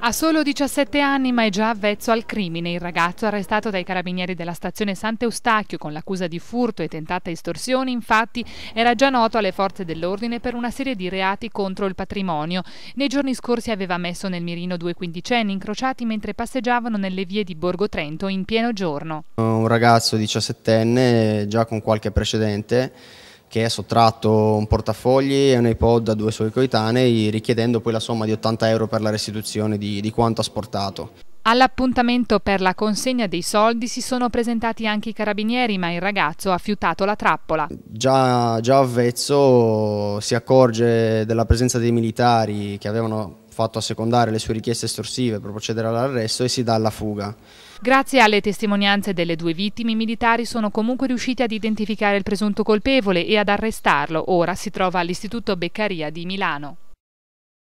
Ha solo 17 anni ma è già avvezzo al crimine. Il ragazzo arrestato dai carabinieri della stazione Sant'Eustachio con l'accusa di furto e tentata estorsione infatti era già noto alle forze dell'ordine per una serie di reati contro il patrimonio. Nei giorni scorsi aveva messo nel mirino due quindicenni incrociati mentre passeggiavano nelle vie di Borgo Trento in pieno giorno. Un ragazzo 17enne già con qualche precedente che è sottratto un portafogli e un iPod a due suoi coetanei richiedendo poi la somma di 80 euro per la restituzione di, di quanto asportato. All'appuntamento per la consegna dei soldi si sono presentati anche i carabinieri, ma il ragazzo ha fiutato la trappola. Già, già avvezzo si accorge della presenza dei militari che avevano fatto assecondare le sue richieste estorsive per procedere all'arresto e si dà alla fuga. Grazie alle testimonianze delle due vittime, i militari sono comunque riusciti ad identificare il presunto colpevole e ad arrestarlo. Ora si trova all'Istituto Beccaria di Milano.